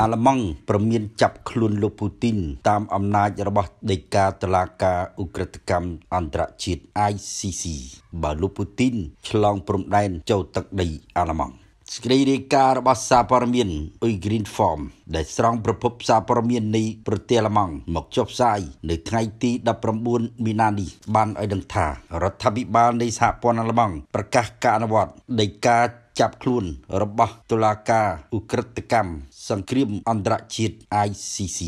អាល្លឺម៉ង់ប្រមានចាប់ខ្លួនលោកពូទីន តាមអំណាចរបស់ដេកាតុលាការអ ுக ្រិតកម្មអន្តរជាតិ ICC បើលោកពូទីនឆ្លងព្រំដែនចូលទឹកដីអាល្លឺម៉ង់សេចក្តីរាយការណ៍របស់សារព័ត៌មានអ៊ុយហ្គ្រីនហ្វមដែលស្រង់ប្រភពសារព័ត៌មាននៃ ប្រទេសអាល្លឺម៉ង់មកចុះផ្សាយ នៅថ្ងៃទី19មីនានេះបានឲ្យដឹងថារដ្ឋាភិបាលនៃសហព័ន្ធអាល្លឺម៉ង់ប្រកាសការអនុវត្តដីកាចាប់ខ្លួនរបស់តុលាការឧក្រិដ្ឋកម្មសង្គ្រាមអន្តរជាតិ ICC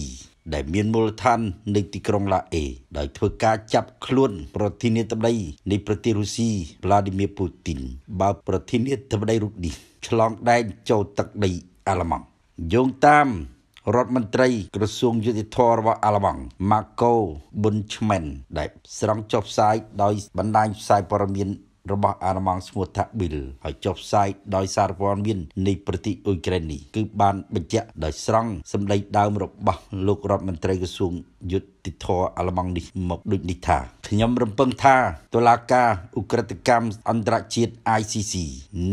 ដែលមានមូលដ្ឋាននៅទីក្រុងឡាអេដោយធ្វើការចាប់ខ្លួនប្រធានាធិបតីនៃប្រទេសរុស្ស៊ី Vladimir Putin បើប្រធានាធិបតីរុស្ស៊ីនេះឆ្លងដែនចូលទឹកដីអាល្លឺម៉ង់យោងតាមរដ្ឋមន្ត្រីក្រសួងយុតិធម៌របស់អាល្លឺម៉ង់ Marco Bunchman ដែលស្រង់ចុះផ្សាយដោយបណ្ដាញផ្សាយព័ត៌មានរបស់អាល្លឺម៉ង់ឈ្មោះថា Bill ហើយចុះផ្សាយដោយសារព័ត៌មាននៃប្រទេសអ៊ុយក្រែននេះគឺបានបញ្ជាក់ដោយស្រង់សម្ដីដើមរបស់លោករដ្ឋមន្ត្រីក្រសួងយុតិធរអាល្លឺម៉ង់នេះ មកដូចនេះថាខ្ញុំរំពឹងថាតុលាការឧក្រិដ្ឋកម្មអន្តរជាតិ ICC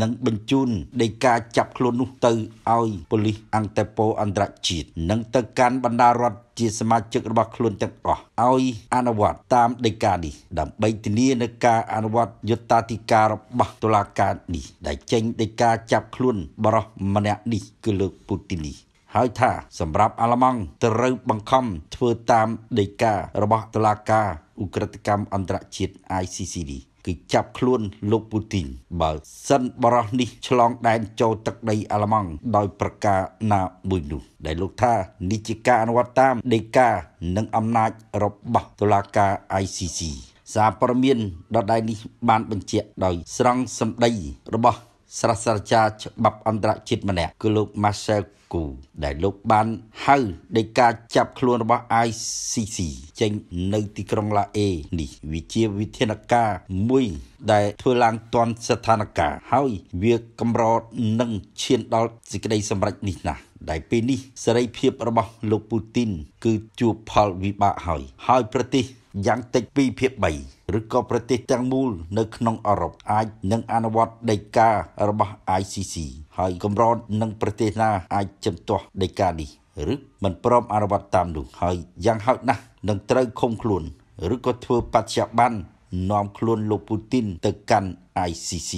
នឹងបញ្ជូនដីកាចាប់ខ្លួននោះទៅឲ្យប៉ូលីសអង្គតេប៉ូអន្តរជាតិនិងទៅកាន់បណ្ដារដ្ឋជាសមាជិករបស់ខ្លួនទាំងអស់ឲ្យអនុវត្តតាមដីកានេះដើម្បីធានានឹងការអនុវត្តយុត្តាធិការរបស់តុលាការនេះដែលចេញដីកាចាប់ខ្លួនបរិសម្នាក់នេះគឺលោកពូទីននេះហើយថាសម្រាប់អាល្លឺម៉ង់ត្រូវបង្ខំធ្វើតាមដីការបស់តុលាការអ ுக ្រិតកម្មអន្តរជាតិ ICCD គឺចាប់ខ្លួនលោកពូទីនបើ សិនបរោះនេះ ឆ្លងដែនចូលទឹកដី អាល្លឺម៉ង់ដោយប្រការណាមួយនោះដែលលោកថានេះជាការអនុវត្តតាមដីកានិងអំណាចរបស់តុលាការ ICC សារព័ត៌មានដដែលនេះបានបញ្ជាក់ដោយ ស្រង់សម្ដីរបស់សាស្ត្រាចារ្យច្បាប់អន្តរជាតិម្នាក់គឺលោក Marcel Kou ដែលលោកបានហៅដោយការចាប់ខ្លួនរបស់ ICC ចេញនៅទីក្រុងឡាអេនេះវាជាវិធានការមួយដែលធ្វើឡើងទាន់ស្ថានភាពហើយ វាកម្រនឹងឈានដល់សេចក្តីសម្រេចនេះណាស់ដែលពេលនេះសេរីភាពរបស់លោកពូទីន គឺជួបផលវិបាកហើយ ហើយប្រទេសយ៉ាងតិច2ភាគ3ឬក៏ប្រទេសទាំងមូលនៅក្នុងអឺរ៉ុបអាចនឹងអនុវត្តដីការបស់ ICC ហើយកម្រនឹងប្រទេសណាអាចជំទាស់ដីកានេះឬមិនព្រមអនុវត្តតាមនោះ ហើយយ៉ាងហោចណាស់នឹងត្រូវឃុំខ្លួនឬក៏ធ្វើបច្ច័យបាននាំខ្លួនលោកពូទីនទៅកាន់ ICC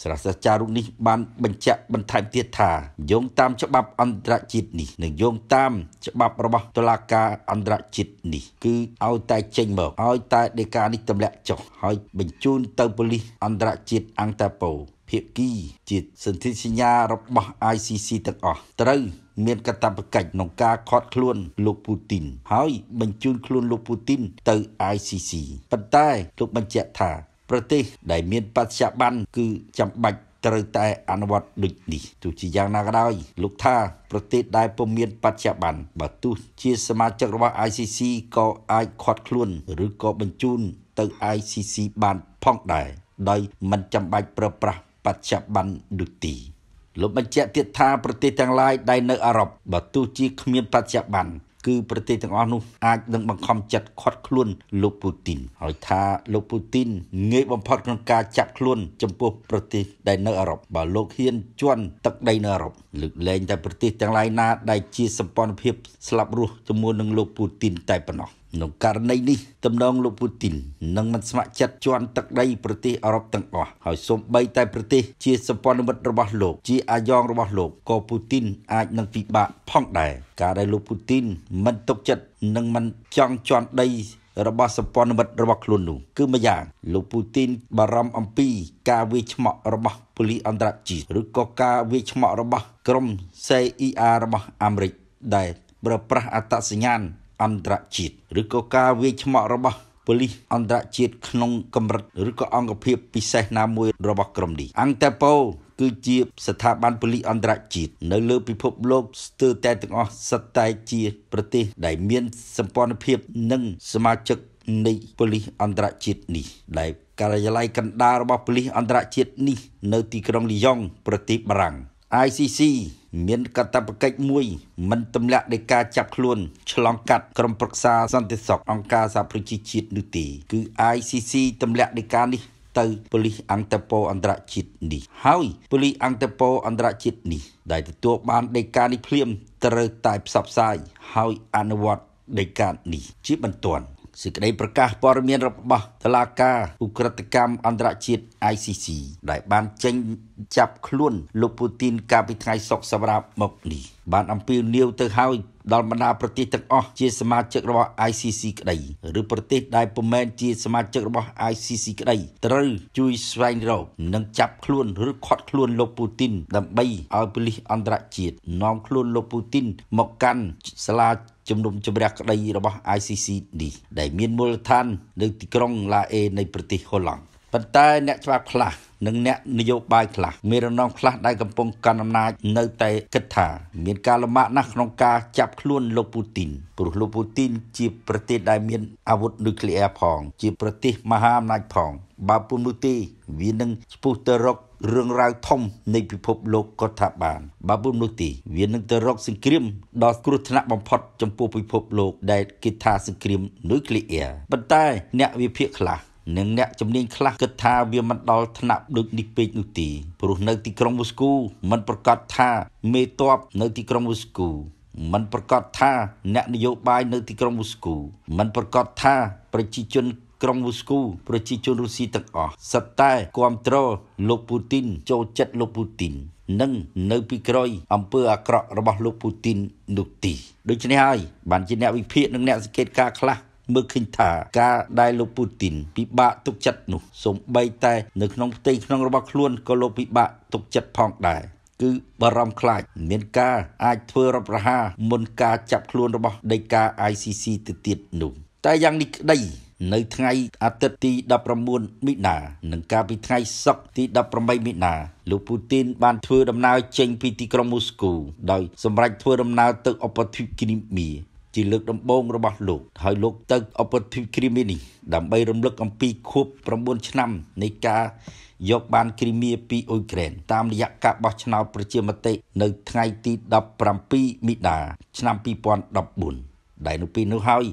សារសាស្ត្រាចារ្យរូបនេះបានបញ្ជាក់បន្ថែមទៀតថាយោងតាមច្បាប់អន្តរជាតិនេះនិងយោងតាមច្បាប់របស់តុលាការអន្តរជាតិនេះគឺឲ្យតែចេញមកឲ្យតែដេកានេះទម្លាក់ចុះហើយបញ្ជូនទៅប៉ូលីសអន្តរជាតិអង្គតាប៉ូភាគីជាសន្ធិសញ្ញារបស់ ICC ទាំងអស់ត្រូវមានកាតព្វកិច្ចក្នុងការខាត់ខ្លួនលោកពូទីនហើយបញ្ជូនខ្លួនលោកពូទីនទៅ ICC ប៉ុន្តែលោកបញ្ជាក់ថាប្រទេសដែលមានបច្ចុប្បន្នគឺចាំបាច់ត្រូវតែ អនុវត្តដូចនេះទោះជាយ៉ាងណាក៏ដោយលោកថាប្រទេសដែលពុំមានបច្ចុប្បន្នបើទោះជាសមាជិករបស់ ICC ក៏អាចខាត់ខ្លួនឬក៏បញ្ជូនទៅ ICC បានផងដែរដោយមិនចាំបាច់ប្រើប្រាស់បច្ចុប្បន្នដូចទីលោកបញ្ជាក់ទៀតថាប្រទេសទាំងឡាយដែលនៅអឺរ៉ុបបើទោះជាគ្មានបច្ចុប្បន្នគឺប្រទេសទាំងអស់នោះអាចនឹងបង្ខំចិត្តខាត់ខ្លួនលោកពូទីនហើយថាលោកពូទីនងាយបំផុតក្នុងការចាប់ខ្លួន ចំពោះប្រទេស ដែលនៅអឺរ៉ុបបើលោកហ៊ានជន់ទឹកដីនៅអឺរ៉ុបលើកលែងតែប្រទេសទាំងឡាយណា ដែលជាសម្ព័ន្ធភាពស្លាប់រស់ជាមួយនឹងលោកពូទីនតែប៉ុណ្ណោះក្នុងករណីនេះតំណងលោកពូទីននឹងមិនស្ម័គ្រចិត្តជន់ទឹកដីប្រទេសអឺរ៉ុបទាំងអស់ហើយសូម្បីតែប្រទេស ជាសម្ព័ន្ធមិត្តរបស់លោកជាអាយ៉ងរបស់លោកក៏ពូទីនអាចនឹងពិបាកផងដែរការដែលលោកពូទីន មិនទុកចិត្តនិងមិនចង់ជន់ដី របស់សម្ព័ន្ធមិត្តរបស់ខ្លួននោះ គឺម្យ៉ាងលោកពូទីនបារម្ភអំពីការវាយឆ្មក់របស់ប៉ូលីសអន្តរជាតិឬក៏ការវាយឆ្មក់របស់ក្រុម CIA របស់អាមេរិកដែលប្រើប្រាស់អត្តសញ្ញាណអន្តរជាតិឬក៏ការវាយឆ្មក់របស់ប៉ូលីសអន្តរជាតិក្នុងកម្រិតឬក៏អង្គភាពពិសេសណាមួយ របស់ក្រុមនេះអង្គតេប៉ូគឺជា ស្ថាប័នប៉ូលីសអន្តរជាតិនៅលើពិភពលោកស្ទើរតែទាំងអស់សុទ្ធតែជាប្រទេស ដែលមានសម្ព័ន្ធភាព និងសមាជិកនៃប៉ូលីសអន្តរជាតិនេះ ដែលការិយាល័យកណ្ដាលរបស់ប៉ូលីសអន្តរជាតិនេះ នៅទីក្រុងលីយ៉ុងប្រទេសបារាំង ICC មានកតបកិច្ចមួយ មិនទម្លាក់នៃការចាប់ខ្លួន ឆ្លងកាត់ក្រុមប្រឹក្សាសន្តិសុខអង្គការសហប្រជាជាតិនោះទេ គឺ ICC ទម្លាក់នៃការនេះ ទៅប៉ូលីសអង្គតពអន្តរជាតិនេះ ហើយប៉ូលីសអង្គតពអន្តរជាតិនេះដែលទទួលបានដីកានេះភ្លាមត្រូវតែផ្សព្វផ្សាយហើយអនុវត្តដីកានេះ ជាបន្ទាន់សេចក្តីប្រកាសព័ត៌មានរបស់តុលាការឧក្រិដ្ឋកម្មអន្តរជាតិ ICC ដែលបានចេញចាប់ខ្លួន លោកពូទីន កាលពីថ្ងៃសុក្រសម្រាប់មកនេះបាន អំពាវនាវទៅហើយ ដល់បណ្ដាប្រទេសទាំងអស់ជាសមាជិករបស់ ICC ក្តីឬប្រទេសដែលពុំមែនជាសមាជិករបស់ ICC ក្តីត្រូវជួយស្វែងរកនិងចាប់ខ្លួនឬឃាត់ខ្លួនលោកពូទីន ដើម្បីឲ្យប៉ូលីសអន្តរជាតិនាំខ្លួនលោកពូទីនមកកាន់សាលាជំនុំជម្រះក្តីរបស់ ICC នេះដែល មានមូលដ្ឋាននៅទីក្រុងឡាអេនៃប្រទេសហូឡង់ប៉ុន្តែអ្នកច្បាប់ខ្លះ និងអ្នកនយោបាយខ្លះមានរំណងខ្លះដែលកំពុងកាន់អំណាច នៅ តែគិតថាមានការលំបាកណាស់ក្នុងការចាប់ខ្លួនលោកពូទីន ព្រោះលោកពូទីនជាប្រទេសដែលមានអាវុធនុយក្លេអ៊ែរផង ជាប្រទេសមហាអំណាចផង បើពុំនោះទេវានឹងស្ពុះទៅរករឿងរ៉ាវធំនៃពិភពលោកក៏ថាបាន បើពុំនោះទេវានឹងទៅរកសង្គ្រាមដល់គ្រោះថ្នាក់បំផុតចំពោះពិភពលោកដែលគេថាសង្គ្រាមនុយក្លេអ៊ែរប៉ុន្តែ អ្នកវិភាគខ្លះនិងអ្នកជំនាញខ្លះគិតថាវាមិនដល់ថ្នាក់ដូចនេះពេកនោះទេព្រោះនៅទីក្រុងវូស្គូมันប្រកាសថា មេតបនៅទីក្រុងវូស្គូมันប្រកាសថា អ្នកនយោបាយនៅទីក្រុងវូស្គូมันប្រកាសថា ប្រជាជនក្រុងវូស្គូ ប្រជាជនរុស្ស៊ីទាំងអស់សិតតែគ្រប់គ្រងលោកពូទីន ចូលចិត្តលោកពូទីននិងនៅពីក្រោយ អំពើអាក្រក់របស់លោកពូទីន នោះទីដូច្នេះហើយបានជាអ្នកវិភាគនិងអ្នកសង្កេតការខ្លះមើលឃើញថាការដែលលោកពូទីនពិបាកទុកចិត្តនោះសំបីតែនៅក្នុងផ្ទៃក្នុងរបស់ខ្លួនក៏លោកពិបាកទុកចិត្តផងដែរគឺបារម្ភខ្លាចមានការអាចធ្វើរដ្ឋប្រហារមុនការចាប់ខ្លួនរបស់ដីកា ICC ទៅទៀតនោះ តែយ៉ាងនេះក្តីនៅថ្ងៃ អាទិត្យទី19មិថុនានិងកាលពីថ្ងៃសុក្រទី18មិថុនាលោកពូទីន បានធ្វើដំណើរចេញពីទីក្រុងមូស្គូ ដោយ សម្រេចធ្វើដំណើរទៅឧបទ្វីបគ្រីមីជាលើកដំបូងរបស់លោកហើយលោកទៅអពតភិគ្រីមីនេះដើម្បីរំលឹកអំពីខួប9ឆ្នាំ នៃការយកបានគ្រីមៀពីអ៊ុយក្រែនតាមរយៈការបោះឆ្នោតប្រជាមតិនៅ ថ្ងៃទី17មិនិនាឆ្នាំ2014ដែលនៅពេលនោះហើយ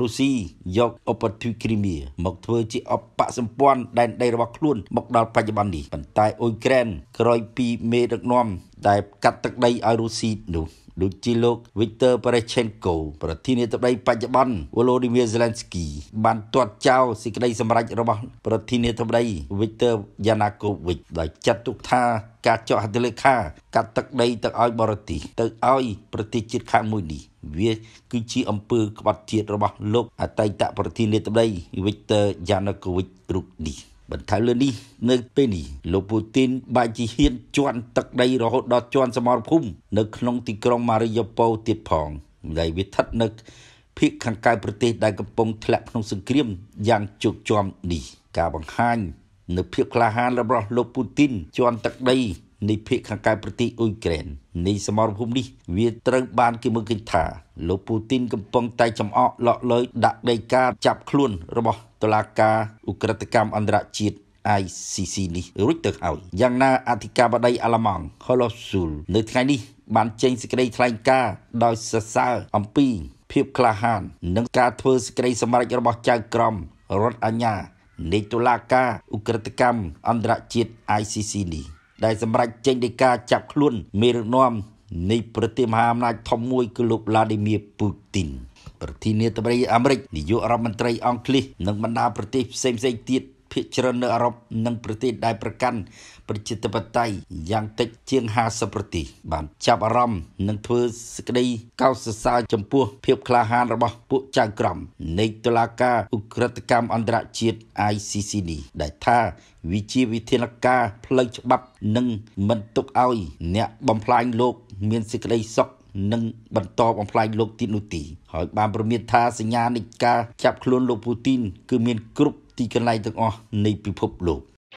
រុស្ស៊ីយកអពតភិគ្រីមៀមកធ្វើជាអបកសម្ព័ន្ធដែនដីរបស់ខ្លួនមកដល់បច្ចុប្បន្ននេះប៉ុន្តែអ៊ុយក្រែនក្រោយពីមេដឹកនាំដែល កាត់ទឹកដីឲ្យរុស្ស៊ីនោះដូចជាលោក Viktor Poroshenko ប្រធានាធិបតីបច្ចុប្បន្ន Volodymyr Zelensky បានទាត់ចោលសេចក្តីសម្រេចរបស់ ប្រធានាធិបតី Viktor Yanukovych ដោយចាត់ទុកថាការចោះហត្ថលេខា កាត់ទឹកដីទៅឲ្យ បរទេសទៅឲ្យ ប្រទេសជាតិខាងមួយនេះវា គឺជាអំពើក្បត់ជាតិរបស់លោកអតីតប្រធានាធិបតី Viktor Yanukovych រូបនេះបន្ថែមលើនេះនៅពេលនេះលោកពូទីនបាក់ជាហ៊ានជន់ទឹកដីរហូតដល់ជន់សមរភូមិនៅក្នុងទីក្រុងម៉ារីយ៉ាប៉ូទៀតផង ដែលវាស្ថិតនៅភាគខាងកើតប្រទេសដែលកំពុងធ្លាក់ក្នុងសង្គ្រាមយ៉ាងជោគជាំនេះការបង្ហាញ នៅភាពក្លាហាន របស់លោកពូទីនជន់ទឹកដីនៃភៀកខាងកើតប្រទេសអ៊ុយក្រែននៃសមរភូមិនេះ វាត្រូវបានគេមើលឃើញថា លោកពូទីនកំពុងតែចំអកឡក់លើយដាក់ដីកាចាប់ខ្លួនរបស់តុលាការអ ுக ្រិតកម្មអន្តរជាតិ ICC នេះរួចទៅហើយយ៉ាងណាអធិការបតីអាឡម៉ង់ Holosul នៅថ្ងៃនេះបានចេញសេចក្តីថ្លែងការណ៍ដោយសរសើរអំពីភាពក្លាហាននិងការធ្វើសេចក្តីសម្រេចរបស់ចៅក្រមរដ្ឋអាជ្ញា នៃតុលាការអ ுக ្រិតកម្មអន្តរជាតិ ICC នេះដែលសម្រាប់ចេញដីកាចាប់ខ្លួនមេរនំនៃ ប្រទេសមហាអំណាចធំមួយគឺលោក Vladimir Putin ប្រធានាធិបតីអាមេរិកនាយករដ្ឋមន្ត្រី អង់គ្លេសនិងបណ្ដាប្រទេសផ្សេងៗទៀតភាគច្រើននៅអឺរ៉ុបនិងប្រទេសដែលប្រកាន់ប្រជាធិបតេយ្យយ៉ាងតិចជាង50ប្រទេសបានចាប់អារម្មណ៍និងធ្វើសេចក្តីកោតសរសើរចំពោះ ភាពក្លាហានរបស់ ពួកចៅក្រម នៃតុលាការឧក្រិដ្ឋកម្មអន្តរជាតិ ICC នេះដែលថាវិជាវិធានការ ផ្លូវច្បាប់នឹងមិនទុកឲ្យ អ្នកបំផ្លាញលោកមានសេចក្តីសុខនិងបន្តបំផ្លាញលោកទីនោះទីហើយ បានប្រមានថាសញ្ញានៃការចាប់ខ្លួនលោកពូទីនគឺមានគ្រប់ទីកន្លែងទាំងអស់នៃពិភពលោក។